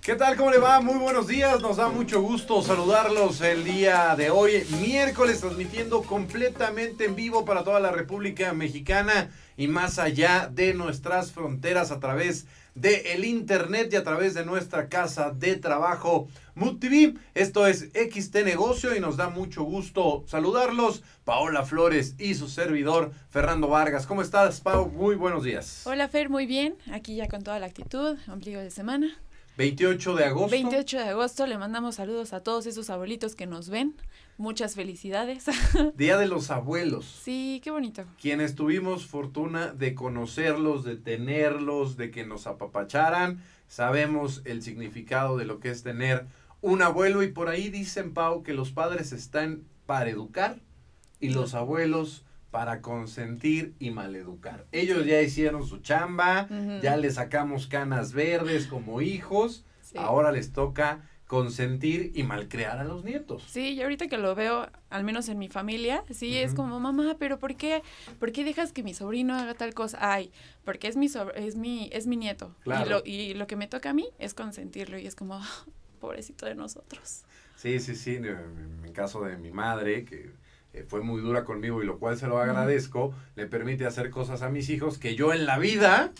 ¿Qué tal? ¿Cómo le va? Muy buenos días. Nos da mucho gusto saludarlos el día de hoy, miércoles, transmitiendo completamente en vivo para toda la República Mexicana y más allá de nuestras fronteras a través de de el internet y a través de nuestra casa de trabajo Mood Esto es XT Negocio y nos da mucho gusto saludarlos. Paola Flores y su servidor Fernando Vargas. ¿Cómo estás, Pau? Muy buenos días. Hola, Fer, muy bien. Aquí ya con toda la actitud, amplio de semana. 28 de agosto. 28 de agosto, le mandamos saludos a todos esos abuelitos que nos ven. Muchas felicidades. Día de los abuelos. Sí, qué bonito. Quienes tuvimos fortuna de conocerlos, de tenerlos, de que nos apapacharan, sabemos el significado de lo que es tener un abuelo y por ahí dicen, Pau, que los padres están para educar y mm. los abuelos para consentir y maleducar. Ellos ya hicieron su chamba, ya les sacamos canas verdes como hijos, ahora les toca consentir y malcrear a los nietos. Sí, y ahorita que lo veo, al menos en mi familia, sí, es como, mamá, pero ¿por qué, ¿por qué dejas que mi sobrino haga tal cosa? Ay, porque es mi, es mi, es mi nieto. Y, lo, y lo que me toca a mí es consentirlo y es como, pobrecito de nosotros. Sí, sí, sí, en caso de mi madre, que eh, fue muy dura conmigo y lo cual se lo agradezco, le permite hacer cosas a mis hijos que yo en la vida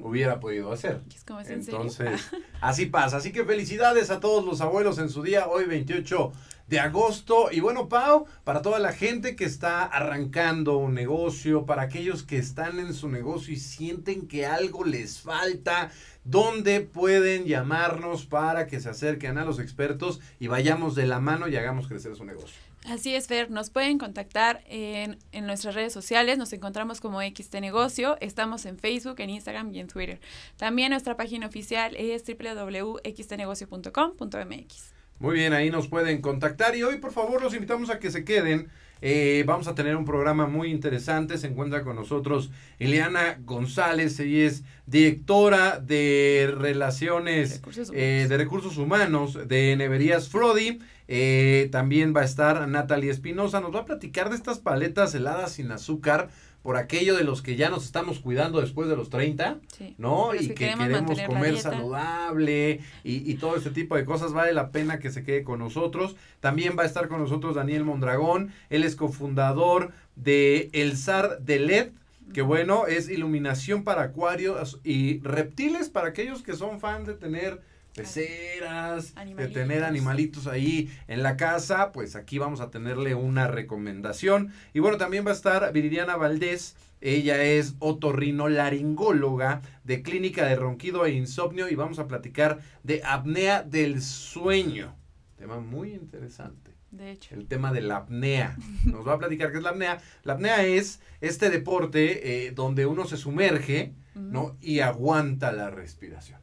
hubiera podido hacer. Entonces, así pasa. Así que felicidades a todos los abuelos en su día, hoy 28 de agosto. Y bueno, Pau, para toda la gente que está arrancando un negocio, para aquellos que están en su negocio y sienten que algo les falta, ¿dónde pueden llamarnos para que se acerquen a los expertos y vayamos de la mano y hagamos crecer su negocio? Así es, Fer, nos pueden contactar en, en nuestras redes sociales, nos encontramos como XT Negocio, estamos en Facebook, en Instagram y en Twitter. También nuestra página oficial es www.xtnegocio.com.mx. Muy bien, ahí nos pueden contactar y hoy por favor los invitamos a que se queden eh, vamos a tener un programa muy interesante. Se encuentra con nosotros Eliana González. Ella es directora de Relaciones eh, de Recursos Humanos de Neverías Frodi. Eh, también va a estar Natalie Espinosa. Nos va a platicar de estas paletas heladas sin azúcar por aquello de los que ya nos estamos cuidando después de los 30, ¿no? y que, queremos comer saludable y, todo este tipo de cosas, vale la pena que se quede con nosotros. También va a estar con nosotros Daniel Mondragón, él es cofundador de El SAR de LED, que bueno, es iluminación para acuarios y reptiles para aquellos que son fans de tener peceras, de tener animalitos ahí en la casa, pues aquí vamos a tenerle una recomendación. Y bueno, también va a estar Viridiana Valdés. Ella es otorrinolaringóloga de Clínica de Ronquido e Insomnio y vamos a platicar de apnea del sueño. Tema muy interesante. De hecho. El tema de la apnea. Nos va a platicar qué es la apnea. La apnea es este deporte eh, donde uno se sumerge ¿no? y aguanta la respiración.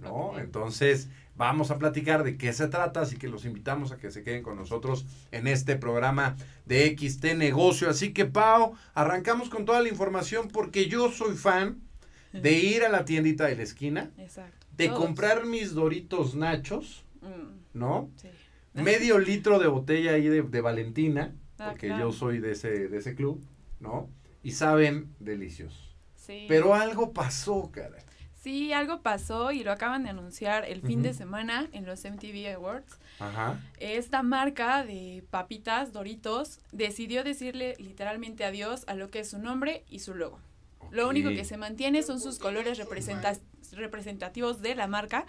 ¿no? Entonces, vamos a platicar de qué se trata, así que los invitamos a que se queden con nosotros en este programa de XT Negocio. Así que, Pau, arrancamos con toda la información porque yo soy fan de ir a la tiendita de la esquina, de comprar mis doritos nachos, mm. ¿no? Medio litro de botella ahí de, Valentina, ah, porque yo soy de ese, de ese club, ¿no? Y saben deliciosos. Pero algo pasó, cara. Sí, algo pasó y lo acaban de anunciar el fin de semana en los MTV Awards. Ajá. Esta marca de papitas, Doritos, decidió decirle literalmente adiós a lo que es su nombre y su logo. Lo único que se mantiene son sus colores representativos de la marca,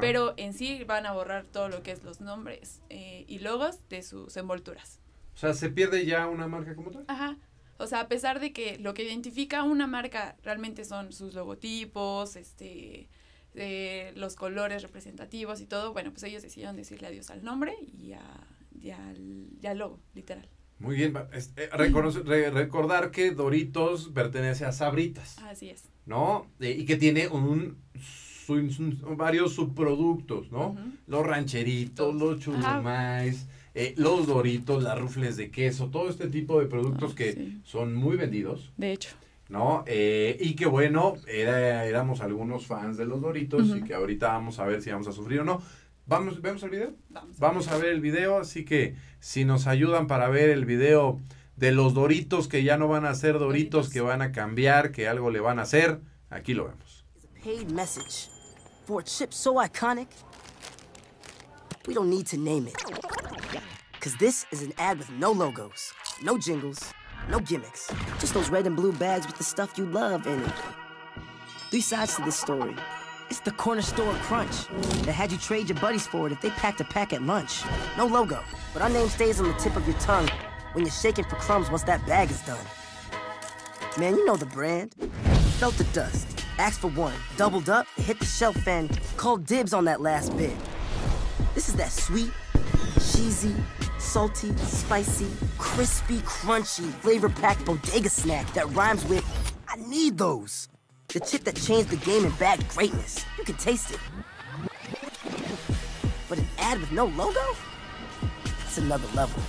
pero en sí van a borrar todo lo que es los nombres eh, y logos de sus envolturas. O sea, se pierde ya una marca como tal. Ajá. O sea, a pesar de que lo que identifica una marca realmente son sus logotipos, este, eh, los colores representativos y todo, bueno, pues ellos decidieron decirle adiós al nombre y, a, al, logo, literal. Muy bien, eh, recordar que Doritos pertenece a Sabritas. Así es. ¿No? Eh, y que tiene un, varios subproductos, ¿no? Los rancheritos, los churumais, eh, los doritos, las rufles de queso, todo este tipo de productos ah, que son muy vendidos. De hecho. ¿No? Eh, y que bueno, éramos algunos fans de los doritos y que ahorita vamos a ver si vamos a sufrir o no. ¿Vamos, ¿Vemos el video? Vamos. a ver el video, así que si nos ayudan para ver el video de los doritos que ya no van a ser doritos, que van a cambiar, que algo le van a hacer, aquí lo vemos. Because this is an ad with no logos, no jingles, no gimmicks. Just those red and blue bags with the stuff you love in it. Three sides to this story. It's the corner store crunch that had you trade your buddies for it if they packed a pack at lunch. No logo, but our name stays on the tip of your tongue when you're shaking for crumbs once that bag is done. Man, you know the brand. Felt the dust, asked for one, doubled up, hit the shelf and called dibs on that last bit. This is that sweet, cheesy, salty, spicy, crispy, crunchy, flavor-packed bodega snack that rhymes with, I need those. The chip that changed the game and bagged greatness. You can taste it. But an ad with no logo? That's another level.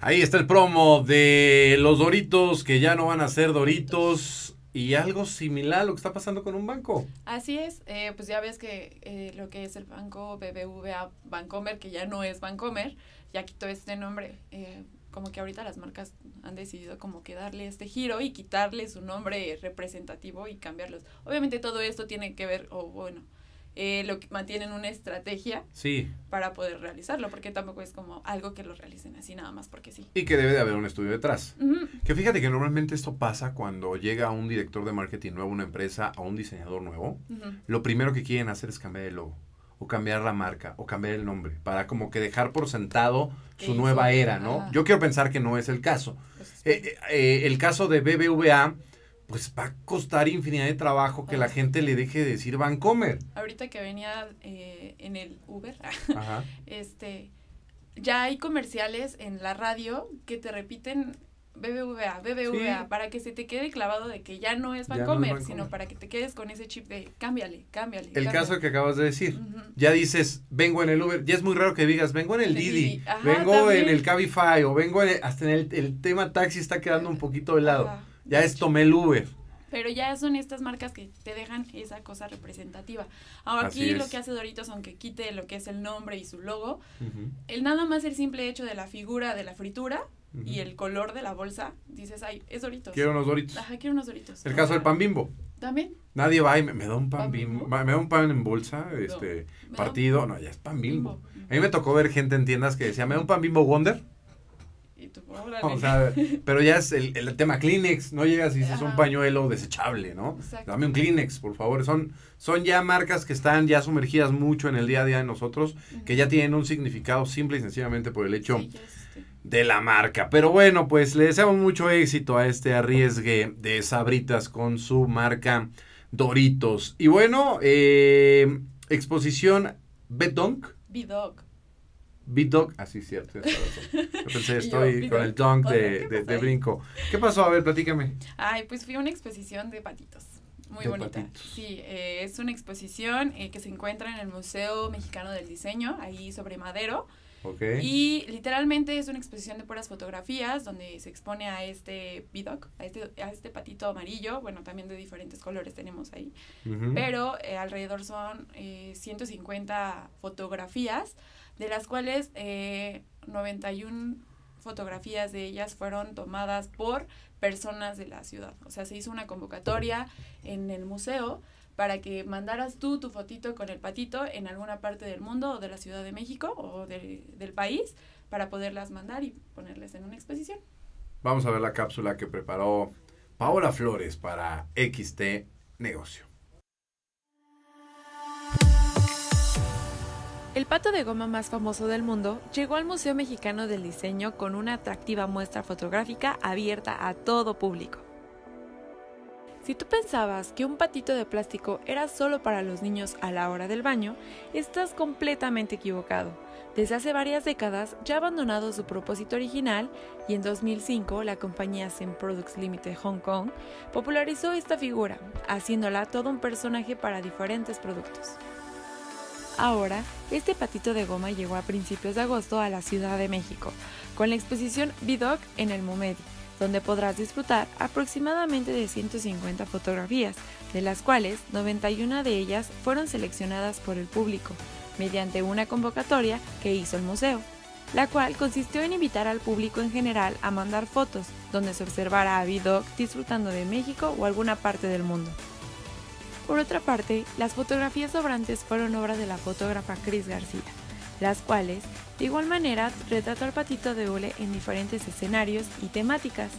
Ahí está el promo de los Doritos, que ya no van a ser Doritos, Y algo similar a lo que está pasando con un banco. Así es, eh, pues ya ves que eh, lo que es el banco BBVA Bancomer, que ya no es Bancomer, ya quitó este nombre. Eh, como que ahorita las marcas han decidido como que darle este giro y quitarle su nombre representativo y cambiarlos. Obviamente todo esto tiene que ver, o bueno, eh, lo mantienen una estrategia para poder realizarlo, porque tampoco es como algo que lo realicen así nada más porque sí. Y que debe de haber un estudio detrás. Que fíjate que normalmente esto pasa cuando llega un director de marketing nuevo una empresa, a un diseñador nuevo, lo primero que quieren hacer es cambiar el logo o cambiar la marca o cambiar el nombre para como que dejar por sentado su nueva era, ¿no? Yo quiero pensar que no es el caso. Pues eh, eh, el caso de BBVA pues va a costar infinidad de trabajo que la gente le deje de decir Vancomer. Ahorita que venía eh, en el Uber, este, ya hay comerciales en la radio que te repiten BBVA, BBVA, para que se te quede clavado de que ya no es Vancomer, sino para que te quedes con ese chip de cámbiale, cámbiale. El caso que acabas de decir, ya dices, vengo en el Uber, ya es muy raro que digas, vengo en el Didi, vengo en el Cabify o vengo hasta en el, tema taxi está quedando un poquito de lado. Ya es tomé el Uber. Pero ya son estas marcas que te dejan esa cosa representativa. Ahora aquí lo que hace Doritos, aunque quite lo que es el nombre y su logo, el nada más el simple hecho de la figura de la fritura y el color de la bolsa, dices, ay, es Doritos. Quiero unos Doritos. Ajá, quiero unos Doritos. El caso del pan bimbo. También. Nadie va y me, da un pan, bimbo? Me da un pan en bolsa, este, partido. No, ya es pan bimbo. bimbo. A mí me tocó ver gente en tiendas que decía, me da un pan bimbo Wonder. Pues, pero ya es el, tema Kleenex, no llegas y es un pañuelo desechable, ¿no? Exacto. Dame un Kleenex, por favor. Son, son ya marcas que están ya sumergidas mucho en el día a día de nosotros, que ya tienen un significado simple y sencillamente por el hecho de la marca. Pero bueno, pues le deseamos mucho éxito a este arriesgue de Sabritas con su marca Doritos. Y bueno, eh, exposición Bedonk beat Dog, así ah, es cierto. Yo pensé, estoy con el dunk de, de, brinco. ¿Qué pasó? A ver, platícame. Ay, pues fui a una exposición de patitos. Muy bonita. Sí, eh, es una exposición eh, que se encuentra en el Museo Mexicano del Diseño, ahí sobre Madero. Y literalmente es una exposición de puras fotografías donde se expone a este bidoc, a este, a este patito amarillo, bueno, también de diferentes colores tenemos ahí, pero eh, alrededor son 150 eh, fotografías, de las cuales 91 eh, fotografías de ellas fueron tomadas por personas de la ciudad. O sea, se hizo una convocatoria en el museo para que mandaras tú tu fotito con el patito en alguna parte del mundo o de la Ciudad de México o del país para poderlas mandar y ponerles en una exposición. Vamos a ver la cápsula que preparó Paola Flores para XT Negocio. El pato de goma más famoso del mundo llegó al Museo Mexicano del Diseño con una atractiva muestra fotográfica abierta a todo público. Si tú pensabas que un patito de plástico era solo para los niños a la hora del baño, estás completamente equivocado. Desde hace varias décadas ya ha abandonado su propósito original y en 2005 la compañía Zen Products Limited Hong Kong popularizó esta figura, haciéndola todo un personaje para diferentes productos. Ahora, este patito de goma llegó a principios de agosto a la Ciudad de México, con la exposición Vidoc en el Momedi donde podrás disfrutar aproximadamente de 150 fotografías, de las cuales 91 de ellas fueron seleccionadas por el público, mediante una convocatoria que hizo el museo, la cual consistió en invitar al público en general a mandar fotos, donde se observara a Vidoc disfrutando de México o alguna parte del mundo. Por otra parte, las fotografías sobrantes fueron obra de la fotógrafa Cris García las cuales, de igual manera, retrató al patito de ule en diferentes escenarios y temáticas.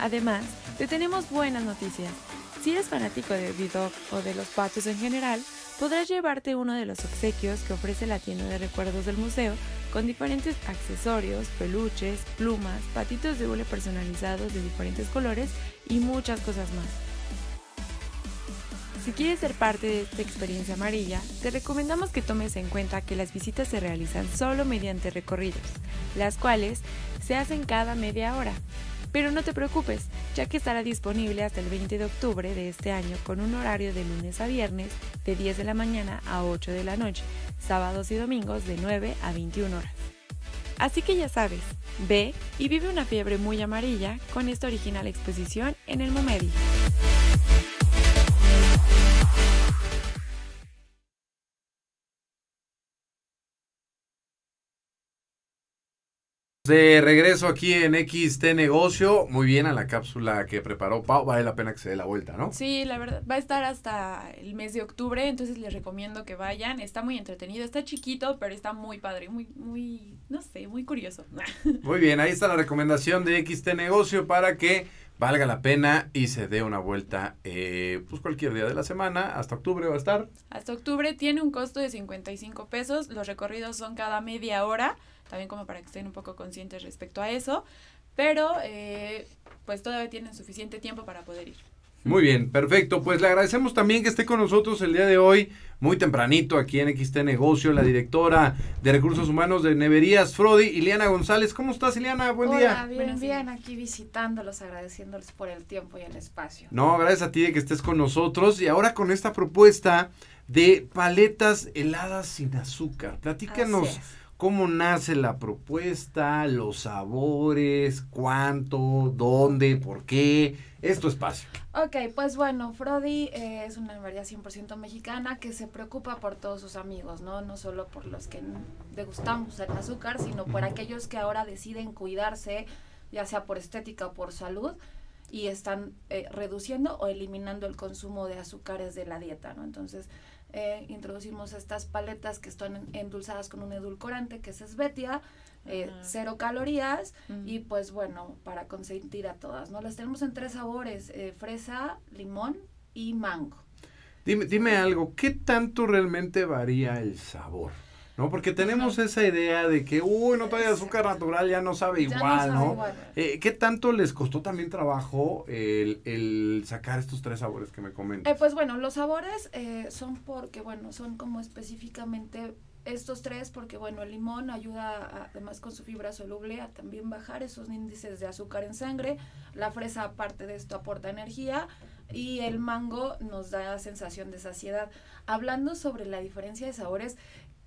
Además, te tenemos buenas noticias. Si eres fanático de B-Dog o de los patos en general, podrás llevarte uno de los obsequios que ofrece la tienda de recuerdos del museo con diferentes accesorios, peluches, plumas, patitos de hule personalizados de diferentes colores y muchas cosas más. Si quieres ser parte de esta experiencia amarilla, te recomendamos que tomes en cuenta que las visitas se realizan solo mediante recorridos, las cuales se hacen cada media hora. Pero no te preocupes, ya que estará disponible hasta el 20 de octubre de este año con un horario de lunes a viernes de 10 de la mañana a 8 de la noche, sábados y domingos de 9 a 21 horas. Así que ya sabes, ve y vive una fiebre muy amarilla con esta original exposición en el Momedi. De regreso aquí en XT Negocio, muy bien a la cápsula que preparó Pau, vale la pena que se dé la vuelta, ¿no? Sí, la verdad, va a estar hasta el mes de octubre, entonces les recomiendo que vayan, está muy entretenido, está chiquito, pero está muy padre, muy, muy, no sé, muy curioso. Muy bien, ahí está la recomendación de XT Negocio para que valga la pena y se dé una vuelta eh, pues cualquier día de la semana, hasta octubre va a estar. Hasta octubre tiene un costo de 55 pesos, los recorridos son cada media hora también como para que estén un poco conscientes respecto a eso, pero eh, pues todavía tienen suficiente tiempo para poder ir. Muy bien, perfecto. Pues le agradecemos también que esté con nosotros el día de hoy, muy tempranito, aquí en XT Negocio, la directora de Recursos Humanos de Neverías Frodi, Ileana González. ¿Cómo estás, Ileana? Buen Hola, día. Bien, bien, aquí visitándolos, agradeciéndoles por el tiempo y el espacio. No, gracias a ti de que estés con nosotros. Y ahora con esta propuesta de paletas heladas sin azúcar. Platícanos cómo nace la propuesta, los sabores, cuánto, dónde, por qué. Es espacio. Ok, pues bueno, Frodi eh, es una barbería 100% mexicana que se preocupa por todos sus amigos, ¿no? No solo por los que degustamos el azúcar, sino por aquellos que ahora deciden cuidarse, ya sea por estética o por salud, y están eh, reduciendo o eliminando el consumo de azúcares de la dieta, ¿no? Entonces, eh, introducimos estas paletas que están endulzadas con un edulcorante que es esbetia, eh, cero calorías mm. y pues bueno, para consentir a todas, ¿no? Las tenemos en tres sabores, eh, fresa, limón y mango. Dime, dime algo, ¿qué tanto realmente varía el sabor? ¿no? Porque tenemos esa idea de que, uy, no trae azúcar natural, ya no sabe igual, ¿no? Eh, ¿Qué tanto les costó también trabajo el, sacar estos tres sabores que me comentas? Eh, pues bueno, los sabores eh, son porque, bueno, son como específicamente estos tres, porque bueno, el limón ayuda además con su fibra soluble a también bajar esos índices de azúcar en sangre, la fresa aparte de esto aporta energía y el mango nos da sensación de saciedad. Hablando sobre la diferencia de sabores,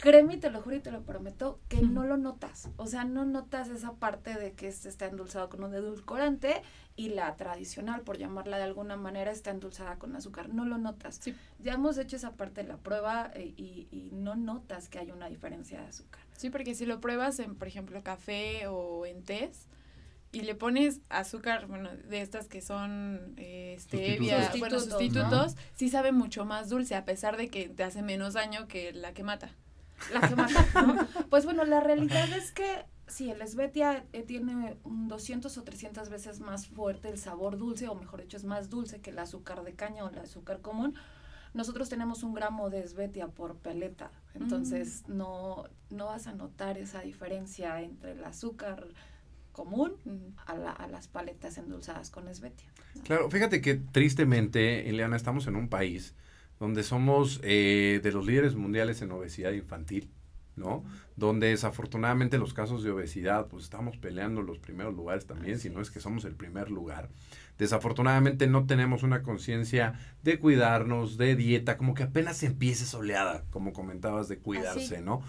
créeme, te lo juro y te lo prometo, que no lo notas. O sea, no notas esa parte de que este está endulzado con un edulcorante y la tradicional, por llamarla de alguna manera, está endulzada con azúcar. No lo notas. Ya hemos hecho esa parte de la prueba eh, y, no notas que hay una diferencia de azúcar. Sí, porque si lo pruebas en, por ejemplo, café o en té y le pones azúcar, bueno, de estas que son eh, stevia, sustitutos, sustitutos, sí sabe mucho más dulce, a pesar de que te hace menos daño que la que mata la Pues bueno, la realidad es que si el esbetia eh, tiene 200 o 300 veces más fuerte el sabor dulce, o mejor dicho, es más dulce que el azúcar de caña o el azúcar común. Nosotros tenemos un gramo de esbetia por paleta entonces mm. no, no vas a notar esa diferencia entre el azúcar común mm. a, las paletas endulzadas con esbetia. Claro, fíjate que tristemente, Eliana estamos en un país donde somos eh, de los líderes mundiales en obesidad infantil, ¿no? Donde desafortunadamente los casos de obesidad, pues estamos peleando los primeros lugares también, si no es que somos el primer lugar. Desafortunadamente no tenemos una conciencia de cuidarnos, de dieta, como que apenas empieza soleada, como comentabas, de cuidarse, ¿no?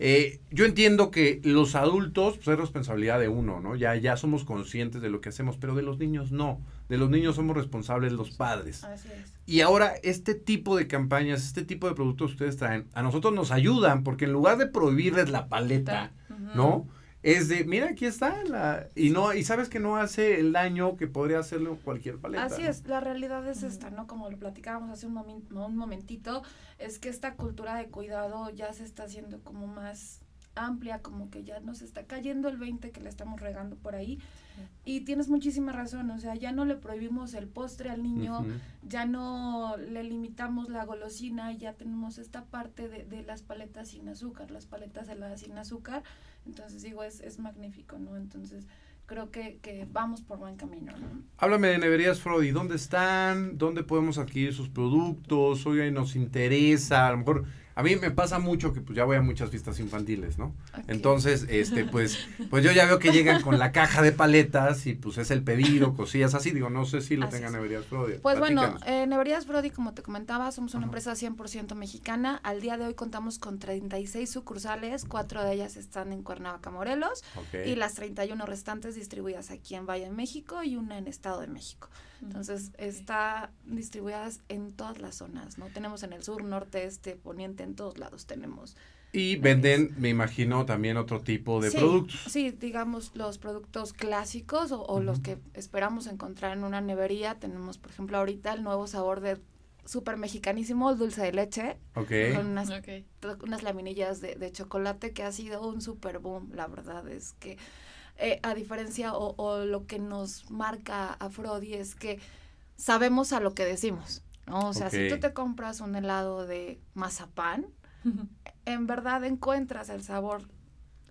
Eh, yo entiendo que los adultos, pues es responsabilidad de uno, ¿no? Ya, ya somos conscientes de lo que hacemos, pero de los niños no de los niños somos responsables los padres. Así es. Y ahora este tipo de campañas, este tipo de productos que ustedes traen, a nosotros nos ayudan porque en lugar de prohibirles la paleta, ¿no? Es de, mira, aquí está la y no y sabes que no hace el daño que podría hacerle cualquier paleta. Así es, la realidad es esta, ¿no? Como lo platicábamos hace un, un momentito, es que esta cultura de cuidado ya se está haciendo como más amplia, como que ya nos está cayendo el 20 que le estamos regando por ahí. Y tienes muchísima razón, o sea, ya no le prohibimos el postre al niño, ya no le limitamos la golosina, ya tenemos esta parte de, las paletas sin azúcar, las paletas heladas sin azúcar. Entonces digo, es, magnífico, ¿no? Entonces creo que, vamos por buen camino. ¿no? Háblame de Neverías Frodi, ¿dónde están? ¿Dónde podemos adquirir sus productos? Hoy nos interesa, a lo mejor a mí me pasa mucho que pues ya voy a muchas fiestas infantiles, ¿no? Entonces, este, pues, pues yo ya veo que llegan con la caja de paletas y pues es el pedido, cosillas así, digo, no sé si lo tenga tengan Neverías Brody. Pues bueno, eh, Neverías Brody, como te comentaba, somos una empresa 100% mexicana, al día de hoy contamos con 36 sucursales, cuatro de ellas están en Cuernavaca, Morelos, y las 31 restantes distribuidas aquí en Valle de México y una en Estado de México. Entonces, está distribuidas en todas las zonas, ¿no? Tenemos en el sur, norte, este, poniente, en todos lados tenemos. Y venden, me imagino, también otro tipo de productos. Sí, digamos los productos clásicos o, los que esperamos encontrar en una nevería. Tenemos, por ejemplo, ahorita el nuevo sabor de súper mexicanísimo, dulce de leche. Con unas, laminillas de, de, chocolate que ha sido un súper boom, la verdad es que eh, a diferencia o, lo que nos marca a Frodi es que sabemos a lo que decimos, ¿no? O sea, si tú te compras un helado de mazapán, en verdad encuentras el sabor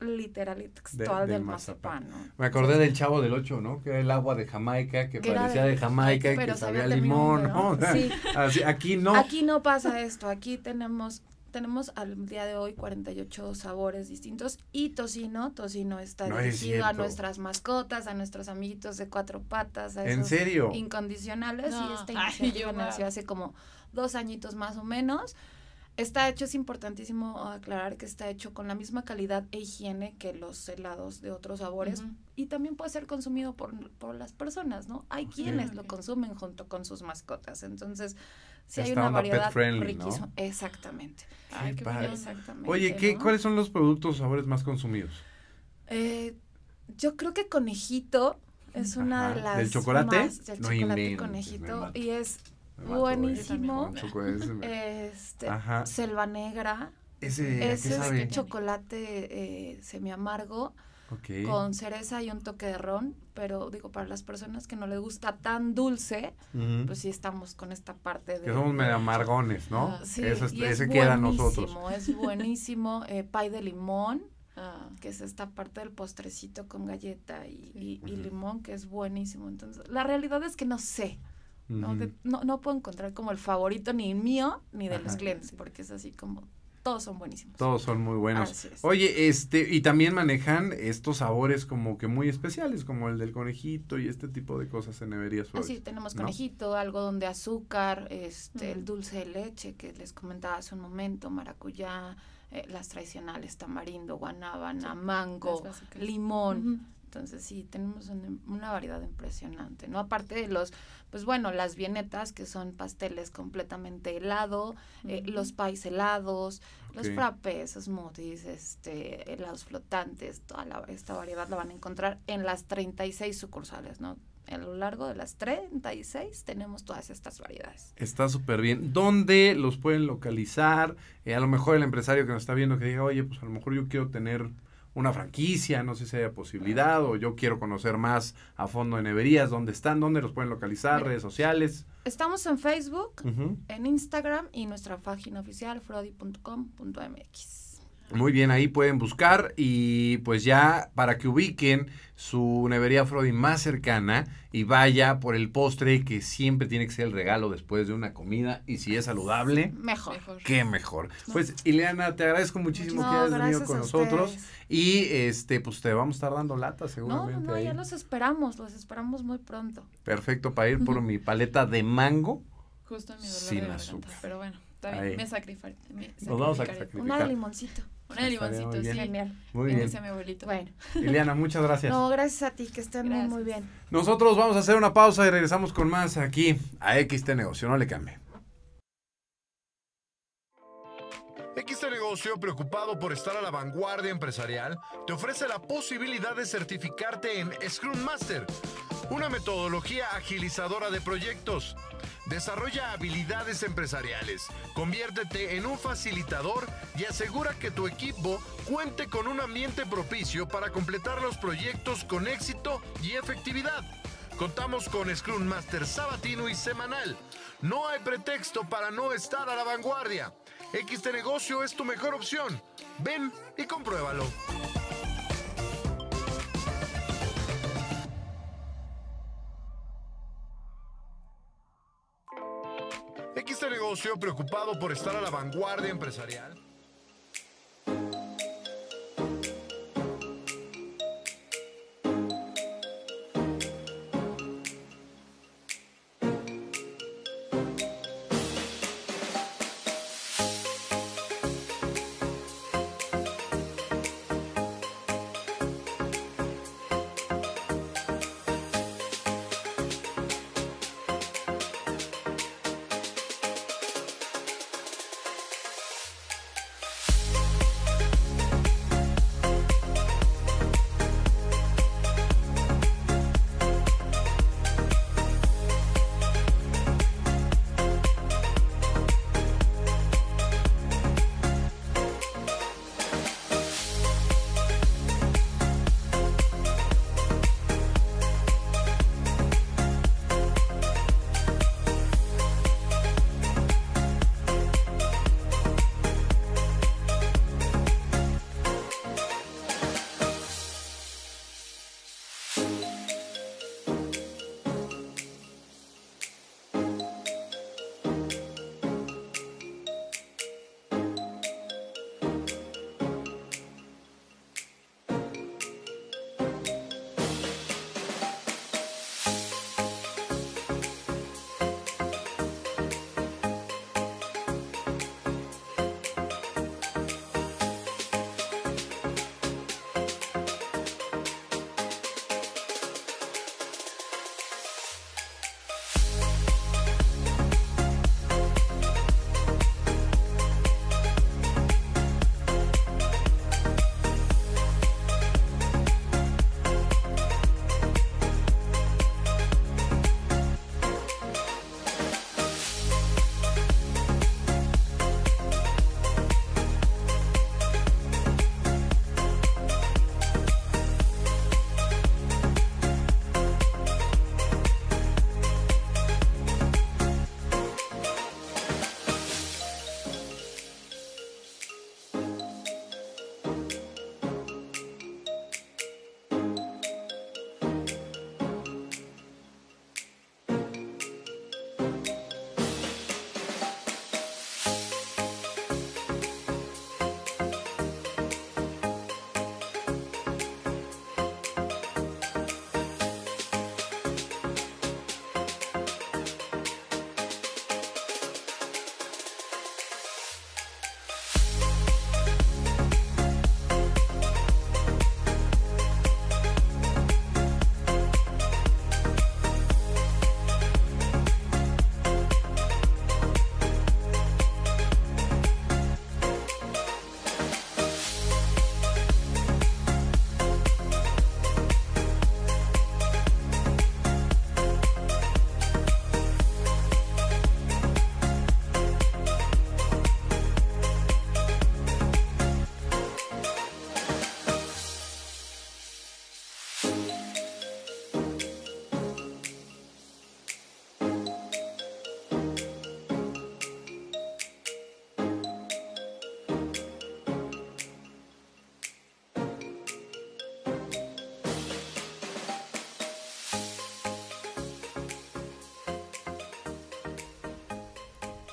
literal y textual del, mazapán. Me acordé del Chavo del Ocho, ¿no? Que era el agua de Jamaica, que, parecía de, Jamaica Jamaica, que sabía limón, ¿no? aquí no. Aquí no pasa esto, aquí tenemos tenemos al día de hoy 48 sabores distintos y tocino, tocino está dirigido a nuestras mascotas, a nuestros amiguitos de cuatro patas, a esos incondicionales y este nació hace como dos añitos más o menos. Está hecho, es importantísimo aclarar que está hecho con la misma calidad e higiene que los helados de otros sabores y también puede ser consumido por, las personas, ¿no? Hay quienes lo consumen junto con sus mascotas, entonces sí hay una, variedad friendly, riquísimo. Exactamente. padre. Exactamente. Oye, ¿qué, ¿cuáles son los productos sabores más consumidos? Eh, yo creo que conejito es una de las ¿Del chocolate? Más, del no chocolate conejito y es buenísimo. Este, selva negra. Ese, es el chocolate eh, semi amargo con cereza y un toque de ron pero digo, para las personas que no les gusta tan dulce, pues sí estamos con esta parte de... Que somos medio amargones, ¿no? Ah, sí, ese queda nosotros. Es buenísimo, eh, pay de limón, ah. que es esta parte del postrecito con galleta y, limón, que es buenísimo. Entonces, la realidad es que no sé. ¿no? no, puedo encontrar como el favorito ni mío ni de los clientes, porque es así como todos son buenísimos. Todos son muy buenos. Oye, este, y también manejan estos sabores como que muy especiales, como el del conejito y este tipo de cosas en neverías Así, ah, tenemos conejito, algo de azúcar, este, el dulce de leche que les comentaba hace un momento, maracuyá, eh, las tradicionales, tamarindo, guanábana, mango, limón. Entonces sí, tenemos una, variedad impresionante, ¿no? Aparte de los, pues bueno, las vienetas, que son pasteles completamente helado, eh, los paiselados, los pais helados, los frappés, smoothies, este, helados flotantes, toda esta variedad la van a encontrar en las 36 sucursales, ¿no? a lo largo de las 36 tenemos todas estas variedades. Está súper bien. ¿Dónde los pueden localizar? Eh, a lo mejor el empresario que nos está viendo que diga, oye, pues a lo mejor yo quiero tener una franquicia, no sé si haya posibilidad o yo quiero conocer más a fondo en neverías, dónde están, dónde los pueden localizar, redes sociales. Estamos en Facebook, en Instagram y nuestra página oficial frody.com.mx. Muy bien, ahí pueden buscar y pues ya para que ubiquen su nevería freud más cercana y vaya por el postre que siempre tiene que ser el regalo después de una comida y si es saludable, mejor. Qué mejor. Pues Ileana, te agradezco muchísimo que hayas venido con nosotros y este pues te vamos a estar dando lata seguramente. No, no, ya los esperamos, los esperamos muy pronto. Perfecto para ir por mi paleta de mango. Justo en sin de azúcar. pero bueno. me sacrificaré. Nos vamos a sacrificar. Un limoncito. Una de limoncito, sí. Genial. Muy bien. Dice mi abuelito. Bueno. Eliana, muchas gracias. No, gracias a ti, que estén muy, muy bien. Nosotros vamos a hacer una pausa y regresamos con más aquí a XT Negocio. No le cambie. XT Negocio, preocupado por estar a la vanguardia empresarial, te ofrece la posibilidad de certificarte en Scrum Master, una metodología agilizadora de proyectos. Desarrolla habilidades empresariales, conviértete en un facilitador y asegura que tu equipo cuente con un ambiente propicio para completar los proyectos con éxito y efectividad. Contamos con Scrum Master sabatino y semanal. No hay pretexto para no estar a la vanguardia. XT Negocio es tu mejor opción. Ven y compruébalo. XT Negocio, preocupado por estar a la vanguardia empresarial.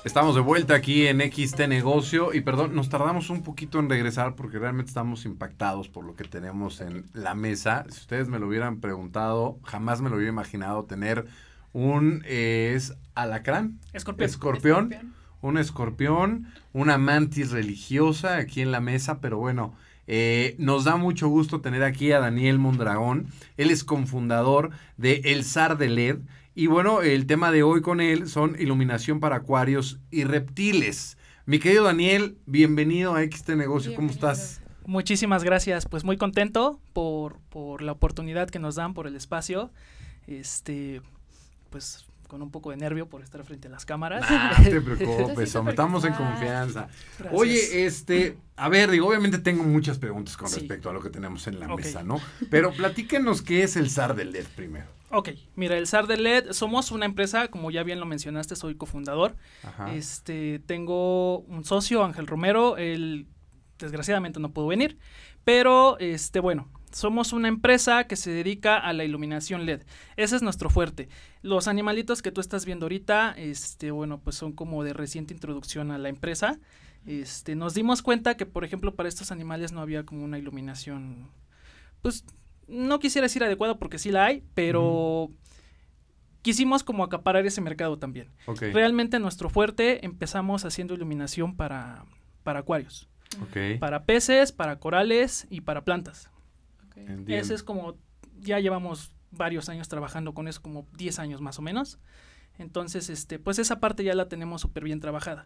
Estamos de vuelta aquí en XT Negocio y perdón, nos tardamos un poquito en regresar porque realmente estamos impactados por lo que tenemos en la mesa. Si ustedes me lo hubieran preguntado, jamás me lo hubiera imaginado tener un eh, es alacrán, escorpión. un escorpión, una mantis religiosa aquí en la mesa, pero bueno, eh, nos da mucho gusto tener aquí a Daniel Mondragón. Él es cofundador de El Zar de LED. Y bueno, el tema de hoy con él son iluminación para acuarios y reptiles. Mi querido Daniel, bienvenido a XT Negocio, ¿Cómo estás? Muchísimas gracias. Pues muy contento por, por la oportunidad que nos dan, por el espacio. Este, pues con un poco de nervio por estar frente a las cámaras. No te preocupes, estamos en confianza. Oye, este, a ver, digo, obviamente tengo muchas preguntas con respecto a lo que tenemos en la mesa, ¿no? Pero platíquenos qué es el SAR del LED primero. Ok, mira, el SAR de LED, somos una empresa, como ya bien lo mencionaste, soy cofundador. Este, tengo un socio, Ángel Romero, él desgraciadamente no pudo venir, pero este, bueno, somos una empresa que se dedica a la iluminación LED. Ese es nuestro fuerte. Los animalitos que tú estás viendo ahorita, este, bueno, pues son como de reciente introducción a la empresa. Este, nos dimos cuenta que, por ejemplo, para estos animales no había como una iluminación, pues no quisiera decir adecuado porque sí la hay, pero quisimos como acaparar ese mercado también. Realmente nuestro fuerte empezamos haciendo iluminación para, para acuarios, para peces, para corales y para plantas. Ese es como, ya llevamos varios años trabajando con eso, como 10 años más o menos. Entonces, este, pues esa parte ya la tenemos súper bien trabajada.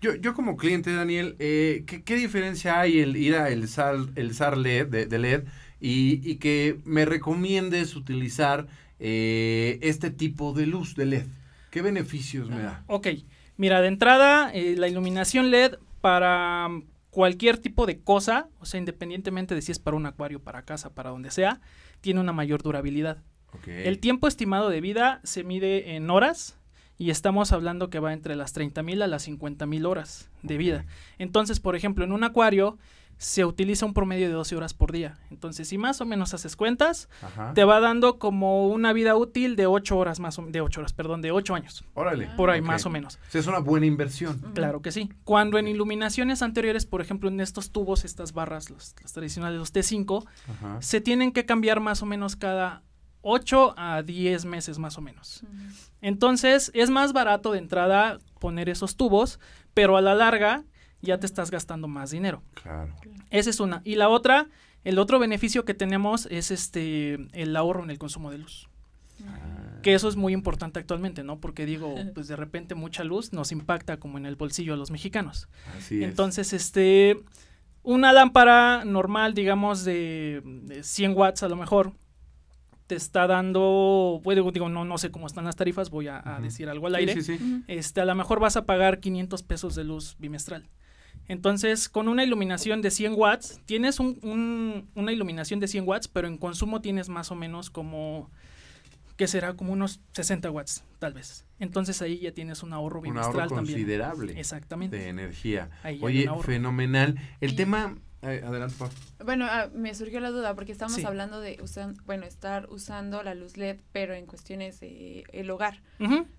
Yo, como cliente, Daniel, eh, ¿qué, diferencia hay el ir al SAR, el SAR LED, de LED y, y que me recomiendes utilizar eh, este tipo de luz de LED. ¿Qué beneficios me da? Ok, mira, de entrada, eh, la iluminación LED para mm, cualquier tipo de cosa, o sea, independientemente de si es para un acuario, para casa, para donde sea, tiene una mayor durabilidad. El tiempo estimado de vida se mide en horas y estamos hablando que va entre las 30.000 a las 50.000 horas de vida. Entonces, por ejemplo, en un acuario se utiliza un promedio de 12 horas por día. Entonces, si más o menos haces cuentas, te va dando como una vida útil de 8 horas más o, de 8 horas, perdón, de 8 años. Órale. Por ahí más o menos. es una buena inversión. Claro que sí. Cuando en iluminaciones anteriores, por ejemplo, en estos tubos, estas barras, las tradicionales, los T5, se tienen que cambiar más o menos cada 8 a 10 meses más o menos. Entonces, es más barato de entrada poner esos tubos, pero a la larga ya te estás gastando más dinero. Claro. Esa es una. Y la otra, el otro beneficio que tenemos es este el ahorro en el consumo de luz. Ah. Que eso es muy importante actualmente, ¿no? Porque digo, pues de repente mucha luz nos impacta como en el bolsillo a los mexicanos. Así es. Entonces, este, una lámpara normal, digamos, de, 100 watts a lo mejor, te está dando, bueno, digo, no, no sé cómo están las tarifas, voy a, decir algo al aire. Sí, Este, a lo mejor vas a pagar 500 pesos de luz bimestral. Entonces, con una iluminación de 100 watts, tienes una iluminación de 100 watts, pero en consumo tienes más o menos como, que será como unos 60 watts, tal vez. Entonces ahí ya tienes un ahorro bimestral también. considerable. Exactamente. De energía. Oye, fenomenal. El tema adelante, Bueno, ah, me surgió la duda porque estamos hablando de bueno, estar usando la luz LED, pero en cuestiones del el hogar.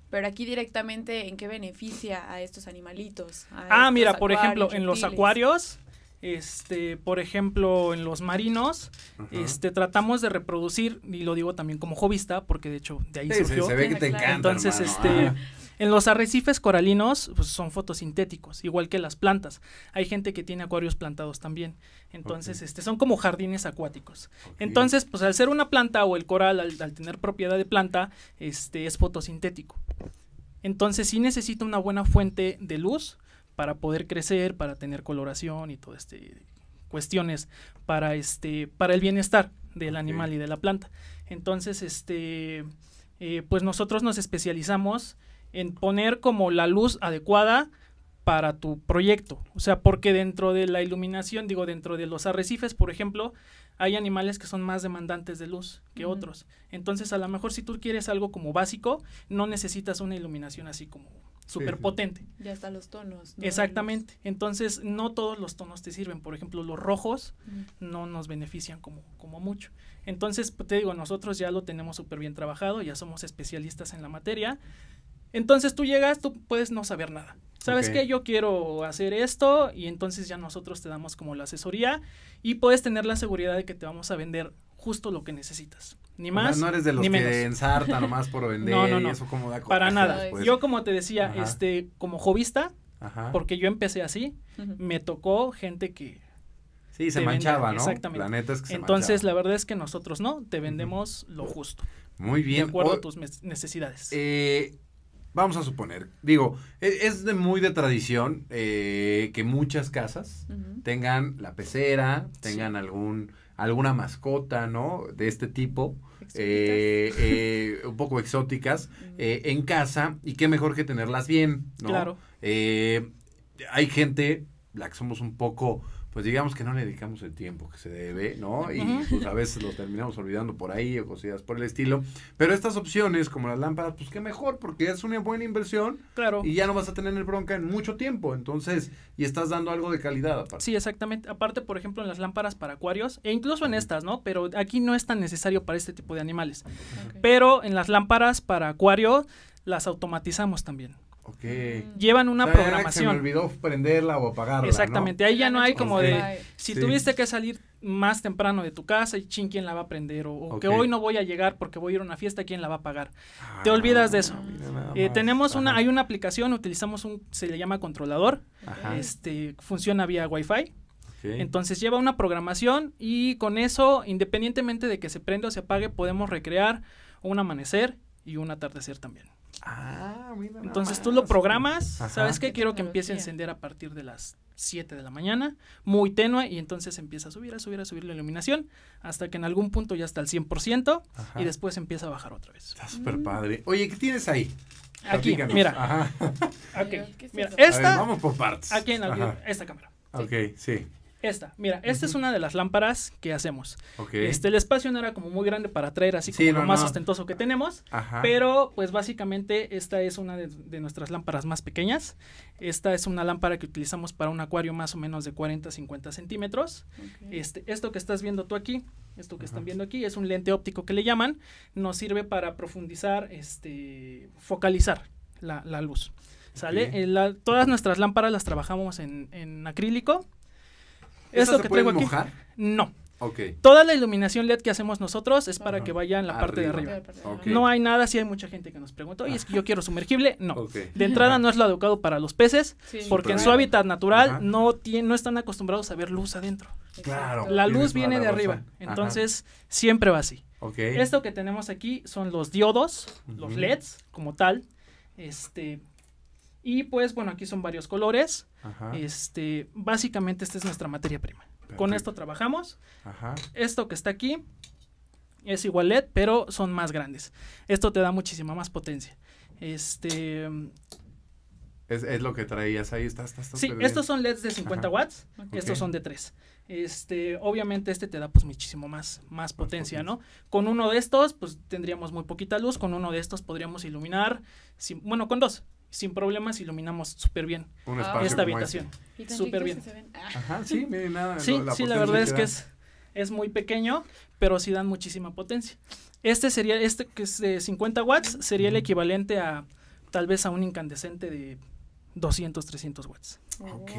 Pero aquí directamente, ¿en qué beneficia a estos animalitos? ah, mira, por ejemplo, en los acuarios, este, por ejemplo, en los marinos, este, tratamos de reproducir, y lo digo también como jovista, porque de hecho de ahí surgió. se ve que te encanta, Entonces, este, en los arrecifes coralinos pues, son fotosintéticos, igual que las plantas. Hay gente que tiene acuarios plantados también. Entonces, este, son como jardines acuáticos. Entonces, pues al ser una planta o el coral, al, tener propiedad de planta, este, es fotosintético. Entonces, sí necesita una buena fuente de luz para poder crecer, para tener coloración y todo este cuestiones para este para el bienestar del animal y de la planta. Entonces, este eh, pues nosotros nos especializamos en poner como la luz adecuada para tu proyecto. O sea, porque dentro de la iluminación, digo, dentro de los arrecifes, por ejemplo, hay animales que son más demandantes de luz que otros. Entonces, a lo mejor si tú quieres algo como básico, no necesitas una iluminación así como súper potente. Ya hasta los tonos. Exactamente. Entonces, no todos los tonos te sirven. Por ejemplo, los rojos no nos benefician como, como mucho. Entonces, pues, te digo, nosotros ya lo tenemos súper bien trabajado, ya somos especialistas en la materia entonces tú llegas, tú puedes no saber nada. ¿Sabes qué? Yo quiero hacer esto y entonces ya nosotros te damos como la asesoría y puedes tener la seguridad de que te vamos a vender justo lo que necesitas. Ni más. no eres de los que ensarta nomás por vender Y eso como da Para nada. Yo como te decía, este, como jovista, porque yo empecé así, me tocó gente que Sí, se manchaba, ¿no? Exactamente. La neta es que Entonces, la verdad es que nosotros no, te vendemos lo justo. Muy bien. De acuerdo a tus necesidades. Eh, vamos a suponer, digo, e, es de muy de tradición eh, que muchas casas tengan la pecera, tengan algún alguna mascota, ¿no? De este tipo, eh, eh, un poco exóticas, en casa, y qué mejor que tenerlas bien, ¿no? Claro. hay gente, la que somos un poco pues digamos que no le dedicamos el tiempo que se debe, ¿no? Y pues a veces lo terminamos olvidando por ahí o cosidas por el estilo. Pero estas opciones, como las lámparas, pues qué mejor, porque es una buena inversión. Claro. Y ya no vas a tener el bronca en mucho tiempo. Entonces, y estás dando algo de calidad aparte. Sí, exactamente. Aparte, por ejemplo, en las lámparas para acuarios, e incluso en estas, ¿no? Pero aquí no es tan necesario para este tipo de animales. Pero en las lámparas para acuario, las automatizamos también. Mm. Llevan una programación. Se me olvidó prenderla o apagarla. Exactamente, ahí ya no hay este, como de si tuviste que salir más temprano de tu casa y ching, ¿quién la va a prender? O, que hoy no voy a llegar porque voy a ir a una fiesta, ¿quién la va a pagar? Ah, Te olvidas de eso. Eh, tenemos una, hay una aplicación, utilizamos un, se le llama controlador, este, funciona vía wifi fi Entonces lleva una programación y con eso, independientemente de que se prenda o se apague, podemos recrear un amanecer y un atardecer también. Ah, Entonces tú lo programas, ¿sabes qué? Quiero que empiece a encender a partir de las 7 de la mañana, muy tenue, y entonces empieza a subir, a subir, a subir la iluminación, hasta que en algún punto ya está al 100% y después empieza a bajar otra vez. Está súper padre. Oye, ¿qué tienes ahí? Aquí, mira. Ajá. Okay, mira, esta. vamos por partes. Aquí en la, esta cámara. Ok, sí. Esta, mira, esta es una de las lámparas que hacemos. Este, el espacio no era como muy grande para traer así como lo más ostentoso que tenemos, pero pues básicamente esta es una de, nuestras lámparas más pequeñas. Esta es una lámpara que utilizamos para un acuario más o menos de 40 50 centímetros. Este, esto que estás viendo tú aquí, esto que están viendo aquí, es un lente óptico que le llaman, nos sirve para profundizar, este, focalizar la, luz. ¿Sale? Eh, todas nuestras lámparas las trabajamos en acrílico ¿Eso que tengo aquí. No. Toda la iluminación LED que hacemos nosotros es para que vaya en la parte de arriba. No hay nada, si hay mucha gente que nos pregunta, oye, es que yo quiero sumergible. No. De entrada no es lo adecuado para los peces, porque en su hábitat natural no, tiene, no están acostumbrados a ver luz adentro. Claro. La luz viene de arriba, entonces siempre va así. Esto que tenemos aquí son los diodos, los LEDs como tal, este, y pues bueno, aquí son varios colores. Este, básicamente esta es nuestra materia prima. Con esto trabajamos. Esto que está aquí es igual LED, pero son más grandes. Esto te da muchísima más potencia. Este es, lo que traías ahí, Sí, estos son LEDs de 50 watts, estos son de 3. Este, obviamente este te da pues muchísimo más, más, potencia, ¿no? Con uno de estos pues tendríamos muy poquita luz, con uno de estos podríamos iluminar, bueno, con dos, sin problemas iluminamos súper bien esta habitación. Este. Súper bien. Ajá, sí, nada. Sí, la, verdad es que es, es muy pequeño, pero sí dan muchísima potencia. Este sería, este que es de 50 watts, sería el equivalente a tal vez a un incandescente de 200, 300 watts. Ok.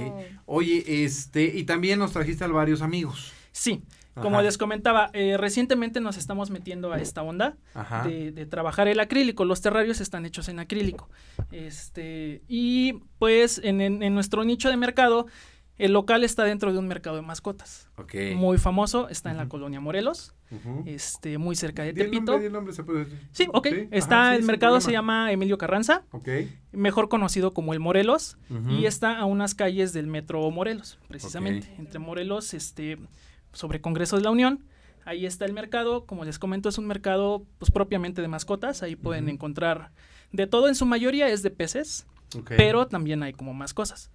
Oh, Oye, este, y también nos trajiste a varios amigos. Sí, como les comentaba, eh, recientemente nos estamos metiendo a esta onda de, trabajar el acrílico. Los terrarios están hechos en acrílico. Este, y pues en, nuestro nicho de mercado, el local está dentro de un mercado de mascotas. Muy famoso, está en la colonia Morelos, este, muy cerca de Tepito. nombre, ¿se puede Sí, ok. Está, el mercado se llama Emilio Carranza, okay. mejor conocido como el Morelos, y está a unas calles del metro Morelos, precisamente, entre Morelos, este, sobre Congreso de la Unión. Ahí está el mercado, como les comento, es un mercado pues, propiamente de mascotas, ahí pueden encontrar de todo, en su mayoría es de peces, pero también hay como más cosas.